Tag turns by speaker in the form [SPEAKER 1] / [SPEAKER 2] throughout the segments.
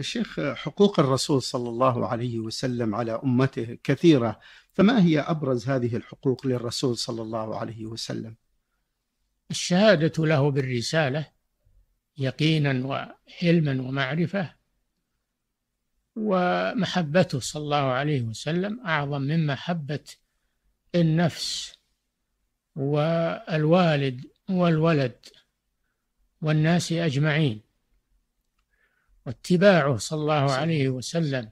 [SPEAKER 1] شيخ حقوق الرسول صلى الله عليه وسلم على امته كثيره فما هي ابرز هذه الحقوق للرسول صلى الله عليه وسلم
[SPEAKER 2] الشهاده له بالرساله يقينا وحلما ومعرفه ومحبته صلى الله عليه وسلم اعظم من محبه النفس والوالد والولد والناس اجمعين واتباعه صلى الله عليه وسلم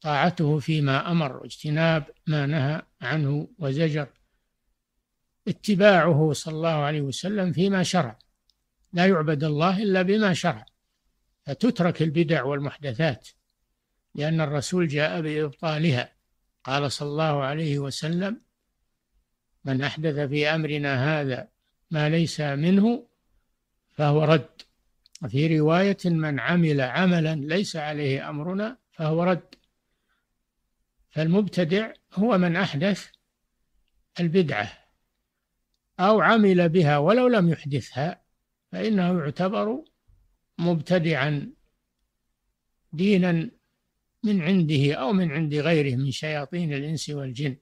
[SPEAKER 2] طاعته فيما امر واجتناب ما نهى عنه وزجر اتباعه صلى الله عليه وسلم فيما شرع لا يعبد الله الا بما شرع فتترك البدع والمحدثات لان الرسول جاء بابطالها قال صلى الله عليه وسلم من احدث في امرنا هذا ما ليس منه فهو رد وفي رواية من عمل عملا ليس عليه أمرنا فهو رد فالمبتدع هو من أحدث البدعة أو عمل بها ولو لم يحدثها فإنه يعتبر مبتدعا دينا من عنده أو من عند غيره من شياطين الإنس والجن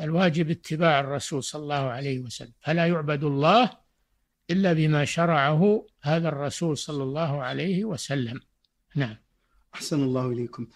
[SPEAKER 2] الواجب اتباع الرسول صلى الله عليه وسلم فلا يعبد الله إلا بما شرعه هذا الرسول صلى الله عليه وسلم
[SPEAKER 1] نعم أحسن الله إليكم